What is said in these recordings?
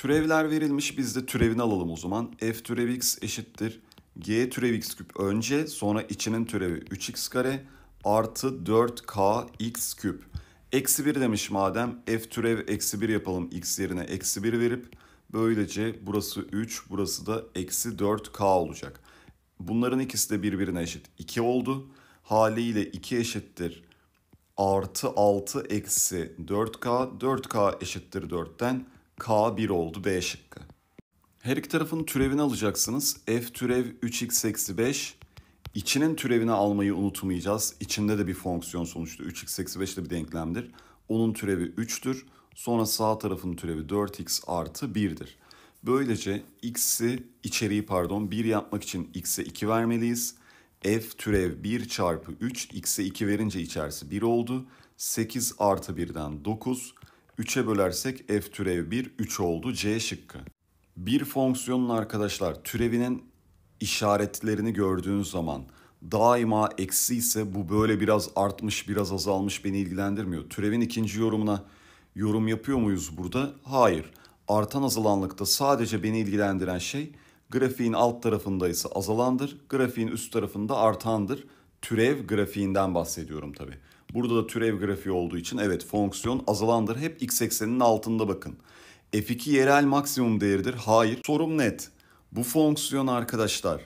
Türevler verilmiş biz de türevini alalım o zaman. F türev x eşittir. G türev x küp önce sonra içinin türevi 3x kare artı 4k x küp. Eksi 1 demiş madem f türev eksi 1 yapalım x yerine eksi 1 verip böylece burası 3 burası da eksi 4k olacak. Bunların ikisi de birbirine eşit 2 oldu. Haliyle 2 eşittir artı 6 eksi 4k 4k eşittir 4'ten K1 oldu B şıkkı. Her iki tarafın türevini alacaksınız. F türev 3x eksi 5. İçinin türevini almayı unutmayacağız. İçinde de bir fonksiyon sonuçta. 3x eksi 5 de bir denklemdir. Onun türevi 3'tür. Sonra sağ tarafın türevi 4x artı 1'dir. Böylece x'i içeriği pardon 1 yapmak için x'e 2 vermeliyiz. F türev 1 çarpı 3 x'e 2 verince içerisi 1 oldu. 8 artı 1'den 9 3'e bölersek f türev 1 3 oldu C şıkkı. Bir fonksiyonun arkadaşlar türevinin işaretlerini gördüğünüz zaman daima eksi ise bu böyle biraz artmış biraz azalmış beni ilgilendirmiyor. Türevin ikinci yorumuna yorum yapıyor muyuz burada? Hayır. Artan azalanlıkta sadece beni ilgilendiren şey grafiğin alt tarafında ise azalandır, grafiğin üst tarafında artandır. Türev grafiğinden bahsediyorum tabii. Burada da türev grafiği olduğu için evet fonksiyon azalandır. Hep x ekseninin altında bakın. F2 yerel maksimum değeridir. Hayır. Sorum net. Bu fonksiyon arkadaşlar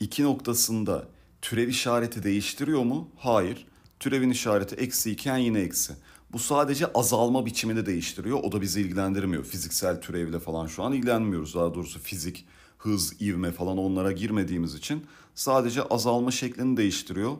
iki noktasında türev işareti değiştiriyor mu? Hayır. Türevin işareti eksi iken yine eksi. Bu sadece azalma biçimini değiştiriyor. O da bizi ilgilendirmiyor. Fiziksel türevle falan şu an ilgilenmiyoruz. Daha doğrusu fizik, hız, ivme falan onlara girmediğimiz için sadece azalma şeklini değiştiriyor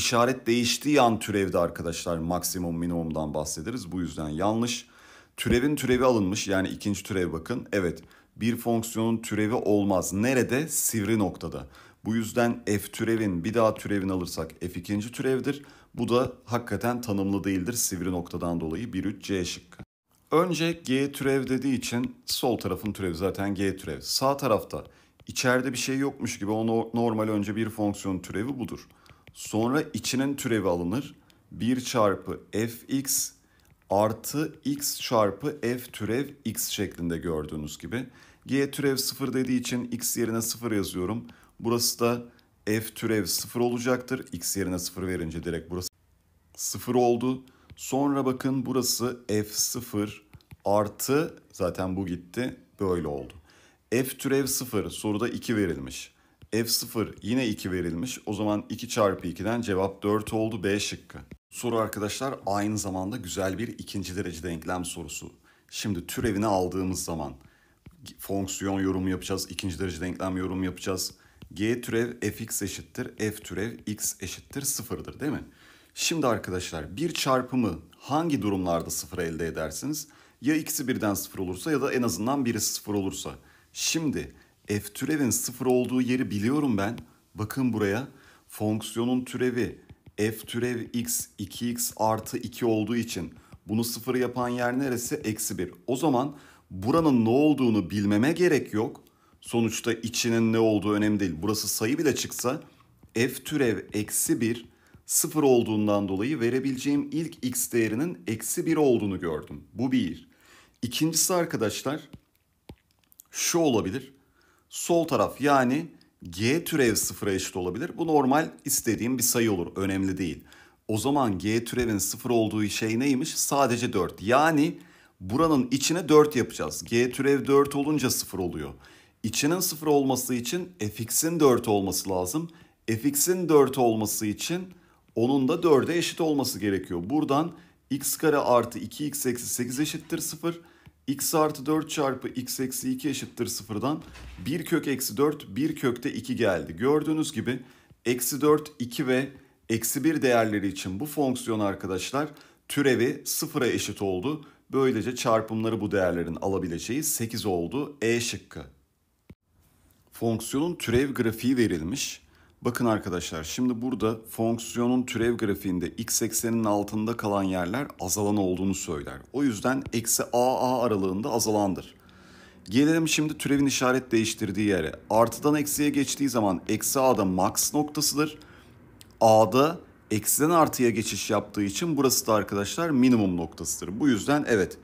işaret değiştiği an türevde arkadaşlar maksimum minimumdan bahsederiz. Bu yüzden yanlış. Türevin türevi alınmış yani ikinci türev bakın. Evet bir fonksiyonun türevi olmaz. Nerede? Sivri noktada. Bu yüzden f türevin bir daha türevini alırsak f ikinci türevdir. Bu da hakikaten tanımlı değildir sivri noktadan dolayı 1-3-C şıkkı. Önce g türev dediği için sol tarafın türevi zaten g türev. Sağ tarafta içeride bir şey yokmuş gibi o normal önce bir fonksiyon türevi budur. Sonra içinin türevi alınır. 1 çarpı fx artı x çarpı f türev x şeklinde gördüğünüz gibi. G türev 0 dediği için x yerine 0 yazıyorum. Burası da f türev 0 olacaktır. x yerine 0 verince direkt burası 0 oldu. Sonra bakın burası f0 artı zaten bu gitti böyle oldu. f türev 0 soruda 2 verilmiş. F0 yine 2 verilmiş. O zaman 2 çarpı 2'den cevap 4 oldu B şıkkı. Soru arkadaşlar aynı zamanda güzel bir ikinci derece denklem sorusu. Şimdi türevini aldığımız zaman fonksiyon yorumu yapacağız, ikinci derece denklem yorumu yapacağız. G türev fx eşittir, f türev x eşittir sıfırdır değil mi? Şimdi arkadaşlar bir çarpımı hangi durumlarda sıfır elde edersiniz? Ya ikisi birden sıfır olursa ya da en azından biri sıfır olursa. Şimdi f türevin sıfır olduğu yeri biliyorum ben. Bakın buraya fonksiyonun türevi f türev x 2x artı 2 olduğu için bunu sıfır yapan yer neresi? Eksi 1. O zaman buranın ne olduğunu bilmeme gerek yok. Sonuçta içinin ne olduğu önemli değil. Burası sayı bile çıksa f türev eksi 1 sıfır olduğundan dolayı verebileceğim ilk x değerinin eksi 1 olduğunu gördüm. Bu bir. İkincisi arkadaşlar şu olabilir sol taraf yani g türev sıfıra eşit olabilir. Bu normal istediğim bir sayı olur. Önemli değil. O zaman g türevin sıfır olduğu şey neymiş? Sadece 4. Yani buranın içine 4 yapacağız. g türev 4 olunca sıfır oluyor. İçinin sıfır olması için fx'in 4 olması lazım. fx'in 4 olması için onun da 4'e eşit olması gerekiyor. Buradan x kare artı 2x eksi 8 eşittir 0 x artı 4 çarpı x eksi 2 eşittir sıfırdan 1 kök eksi 4 1 kökte 2 geldi. Gördüğünüz gibi eksi 4 2 ve eksi 1 değerleri için bu fonksiyon arkadaşlar türevi sıfıra eşit oldu. Böylece çarpımları bu değerlerin alabileceği 8 oldu. E şıkkı. Fonksiyonun türev grafiği verilmiş. Bakın arkadaşlar şimdi burada fonksiyonun türev grafiğinde x ekseninin altında kalan yerler azalan olduğunu söyler. O yüzden eksi aa aralığında azalandır. Gelelim şimdi türevin işaret değiştirdiği yere. Artıdan eksiye geçtiği zaman eksi a'da max noktasıdır. A'da eksiden artıya geçiş yaptığı için burası da arkadaşlar minimum noktasıdır. Bu yüzden evet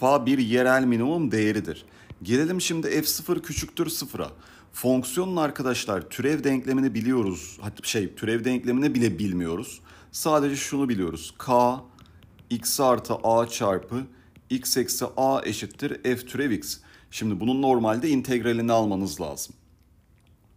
fa bir yerel minimum değeridir. Gelelim şimdi f0 küçüktür 0'a. Fonksiyonun arkadaşlar türev denklemini biliyoruz. Şey türev denklemini bile bilmiyoruz. Sadece şunu biliyoruz. K x artı a çarpı x eksi a eşittir f türev x. Şimdi bunun normalde integralini almanız lazım.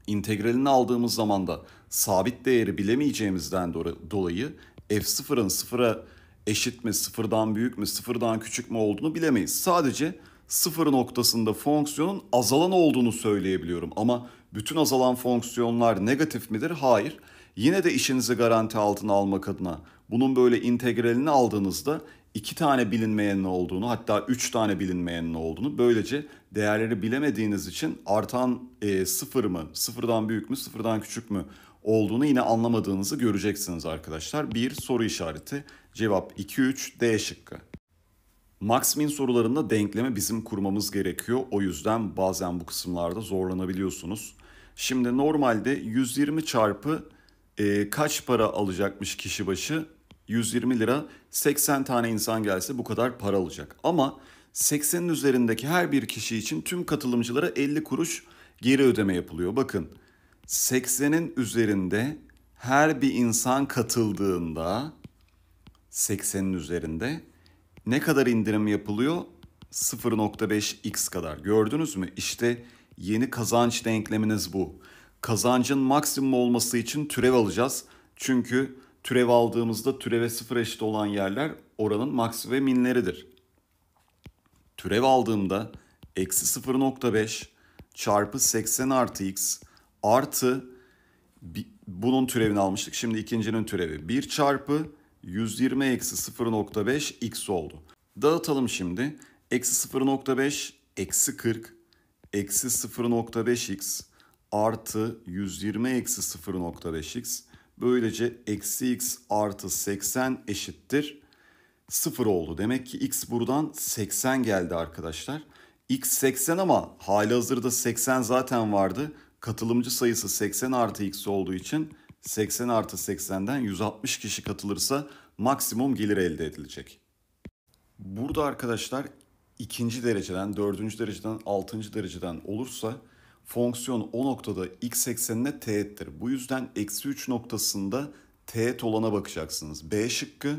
İntegralini aldığımız zaman da sabit değeri bilemeyeceğimizden dolayı f sıfırın sıfıra eşit mi, sıfırdan büyük mü, sıfırdan küçük mü olduğunu bilemeyiz. Sadece sıfır noktasında fonksiyonun azalan olduğunu söyleyebiliyorum. Ama bütün azalan fonksiyonlar negatif midir? Hayır. Yine de işinizi garanti altına almak adına bunun böyle integralini aldığınızda iki tane bilinmeyenin olduğunu hatta üç tane bilinmeyenin olduğunu böylece değerleri bilemediğiniz için artan e, sıfır mı sıfırdan büyük mü sıfırdan küçük mü olduğunu yine anlamadığınızı göreceksiniz arkadaşlar. Bir soru işareti cevap 2-3 D şıkkı. Maxmin sorularında denkleme bizim kurmamız gerekiyor. O yüzden bazen bu kısımlarda zorlanabiliyorsunuz. Şimdi normalde 120 çarpı e, kaç para alacakmış kişi başı? 120 lira 80 tane insan gelse bu kadar para alacak. Ama 80'in üzerindeki her bir kişi için tüm katılımcılara 50 kuruş geri ödeme yapılıyor. Bakın 80'in üzerinde her bir insan katıldığında 80'in üzerinde ne kadar indirim yapılıyor? 0.5x kadar. Gördünüz mü? İşte yeni kazanç denkleminiz bu. Kazancın maksimum olması için türev alacağız. Çünkü türev aldığımızda türeve sıfır eşit olan yerler oranın maks ve minleridir. Türev aldığımda eksi 0.5 çarpı 80 artı x artı bunun türevini almıştık. Şimdi ikincinin türevi 1 çarpı 120 eksi 0.5 x oldu. Dağıtalım şimdi. Eksi 0.5 eksi 40 eksi 0.5 x artı 120 eksi 0.5 x böylece eksi x artı 80 eşittir 0 oldu. Demek ki x buradan 80 geldi arkadaşlar. x 80 ama hali hazırda 80 zaten vardı. Katılımcı sayısı 80 artı x olduğu için 80 artı 80'den 160 kişi katılırsa maksimum gelir elde edilecek. Burada arkadaşlar ikinci dereceden, dördüncü dereceden, altıncı dereceden olursa fonksiyon o noktada x eksenine teğettir. Bu yüzden eksi 3 noktasında teğet olana bakacaksınız. B şıkkı,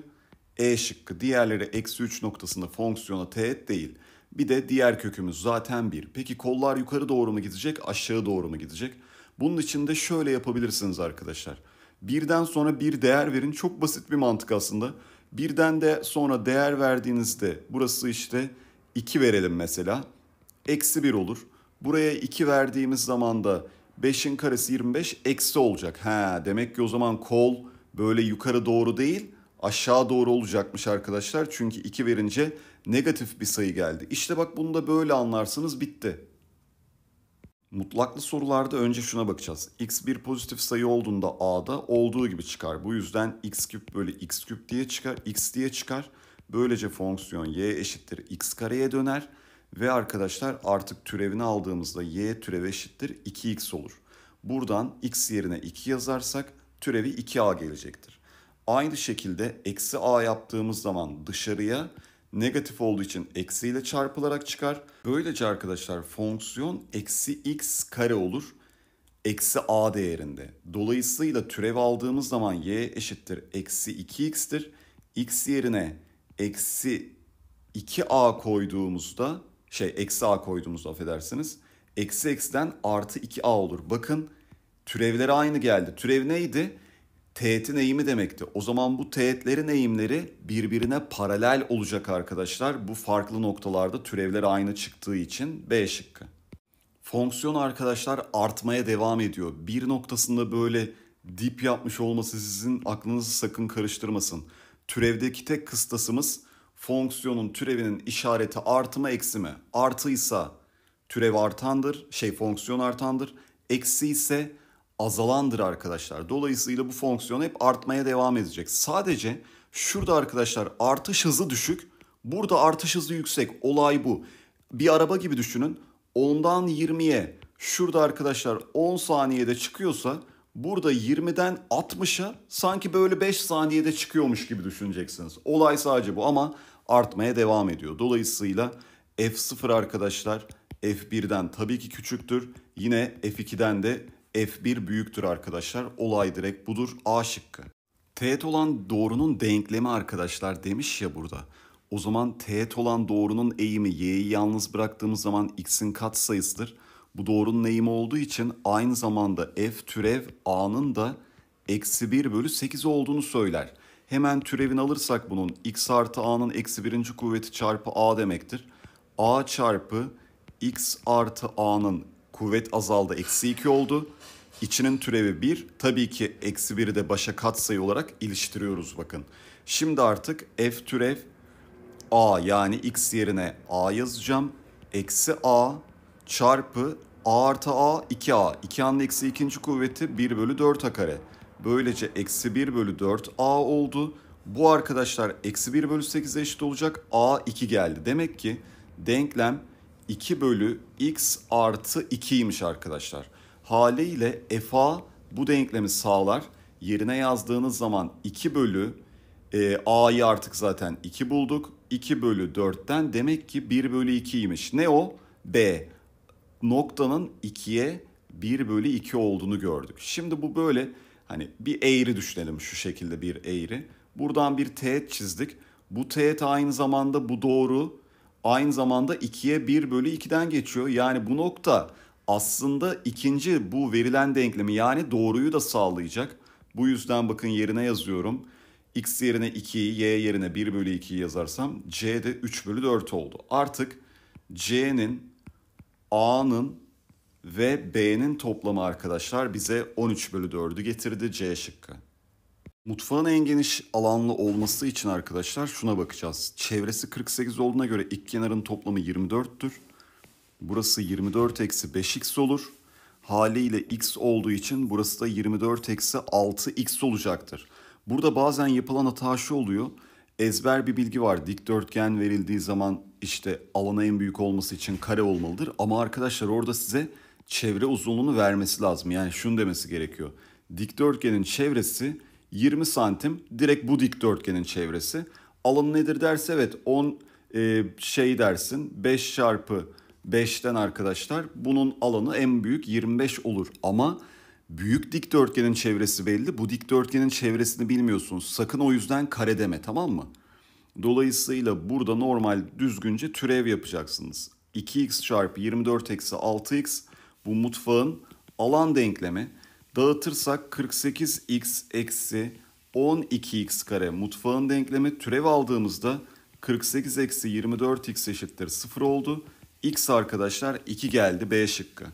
E şıkkı. Diğerleri eksi 3 noktasında fonksiyona teğet değil. Bir de diğer kökümüz zaten 1. Peki kollar yukarı doğru mu gidecek, aşağı doğru mu gidecek? Bunun için de şöyle yapabilirsiniz arkadaşlar. Birden sonra bir değer verin. Çok basit bir mantık aslında. Birden de sonra değer verdiğinizde burası işte 2 verelim mesela. Eksi 1 olur. Buraya 2 verdiğimiz zaman da 5'in karesi 25 eksi olacak. Ha demek ki o zaman kol böyle yukarı doğru değil aşağı doğru olacakmış arkadaşlar. Çünkü 2 verince negatif bir sayı geldi. İşte bak bunu da böyle anlarsınız bitti. Mutlaklı sorularda önce şuna bakacağız. x bir pozitif sayı olduğunda a'da olduğu gibi çıkar. Bu yüzden x küp bölü x küp diye çıkar, x diye çıkar. Böylece fonksiyon y eşittir x kareye döner. Ve arkadaşlar artık türevini aldığımızda y türevi eşittir 2x olur. Buradan x yerine 2 yazarsak türevi 2a gelecektir. Aynı şekilde eksi a yaptığımız zaman dışarıya negatif olduğu için eksiyle çarpılarak çıkar. Böylece arkadaşlar fonksiyon eksi x kare olur. Eksi a değerinde. Dolayısıyla türev aldığımız zaman y eşittir eksi 2x'tir. x yerine eksi 2a koyduğumuzda şey eksi a koyduğumuzda affedersiniz. Eksi eksiden artı 2a olur. Bakın türevleri aynı geldi. Türev neydi? teğetin eğimi demekti. O zaman bu teğetlerin eğimleri birbirine paralel olacak arkadaşlar. Bu farklı noktalarda türevler aynı çıktığı için B şıkkı. Fonksiyon arkadaşlar artmaya devam ediyor. Bir noktasında böyle dip yapmış olması sizin aklınızı sakın karıştırmasın. Türevdeki tek kıstasımız fonksiyonun türevinin işareti artı mı eksi mi? Artıysa türev artandır, şey fonksiyon artandır. Eksi ise azalandır arkadaşlar. Dolayısıyla bu fonksiyon hep artmaya devam edecek. Sadece şurada arkadaşlar artış hızı düşük, burada artış hızı yüksek. Olay bu. Bir araba gibi düşünün. Ondan 20'ye şurada arkadaşlar 10 saniyede çıkıyorsa burada 20'den 60'a sanki böyle 5 saniyede çıkıyormuş gibi düşüneceksiniz. Olay sadece bu ama artmaya devam ediyor. Dolayısıyla F0 arkadaşlar F1'den tabii ki küçüktür. Yine F2'den de F1 büyüktür arkadaşlar. Olay direkt budur. A şıkkı. Teğet olan doğrunun denklemi arkadaşlar demiş ya burada. O zaman teğet olan doğrunun eğimi y'yi yalnız bıraktığımız zaman x'in katsayısıdır. Bu doğrunun eğimi olduğu için aynı zamanda f türev a'nın da eksi 1 bölü 8 olduğunu söyler. Hemen türevini alırsak bunun x artı a'nın eksi birinci kuvveti çarpı a demektir. a çarpı x artı a'nın kuvvet azaldı eksi 2 oldu. İçinin türevi 1. Tabii ki eksi 1'i de başa katsayı olarak iliştiriyoruz bakın. Şimdi artık f türev a yani x yerine a yazacağım. Eksi a çarpı a artı a 2a. 2a'nın eksi ikinci kuvveti 1 bölü 4a kare. Böylece eksi 1 bölü 4a oldu. Bu arkadaşlar eksi 1 bölü 8'e eşit olacak. a 2 geldi. Demek ki denklem 2 bölü x artı 2'ymiş arkadaşlar haliyle fa bu denklemi sağlar. Yerine yazdığınız zaman 2 bölü e, a'yı artık zaten 2 bulduk. 2 bölü 4'ten demek ki 1 bölü 2'ymiş. Ne o? b. Noktanın 2'ye 1 bölü 2 olduğunu gördük. Şimdi bu böyle hani bir eğri düşünelim şu şekilde bir eğri. Buradan bir teğet çizdik. Bu teğet aynı zamanda bu doğru. Aynı zamanda 2'ye 1 bölü 2'den geçiyor. Yani bu nokta aslında ikinci bu verilen denklemi yani doğruyu da sağlayacak. Bu yüzden bakın yerine yazıyorum. X yerine 2, Y yerine 1 bölü 2 yazarsam C de 3 bölü 4 oldu. Artık C'nin, A'nın ve B'nin toplamı arkadaşlar bize 13 bölü 4'ü getirdi C şıkkı. Mutfağın en geniş alanlı olması için arkadaşlar şuna bakacağız. Çevresi 48 olduğuna göre ilk kenarın toplamı 24'tür. Burası 24 eksi 5x olur. Haliyle x olduğu için burası da 24 eksi 6x olacaktır. Burada bazen yapılan hata şu oluyor. Ezber bir bilgi var. Dikdörtgen verildiği zaman işte alana en büyük olması için kare olmalıdır. Ama arkadaşlar orada size çevre uzunluğunu vermesi lazım. Yani şunu demesi gerekiyor. Dikdörtgenin çevresi 20 santim. Direkt bu dikdörtgenin çevresi. Alanı nedir derse evet 10 e, şey dersin. 5 çarpı 5'ten arkadaşlar bunun alanı en büyük 25 olur ama büyük dikdörtgenin çevresi belli. Bu dikdörtgenin çevresini bilmiyorsunuz. Sakın o yüzden kare deme tamam mı? Dolayısıyla burada normal düzgünce türev yapacaksınız. 2x çarpı 24 eksi 6x bu mutfağın alan denklemi. Dağıtırsak 48x eksi 12x kare mutfağın denklemi türev aldığımızda 48 eksi 24x eşittir 0 oldu. X arkadaşlar 2 geldi B şıkkı.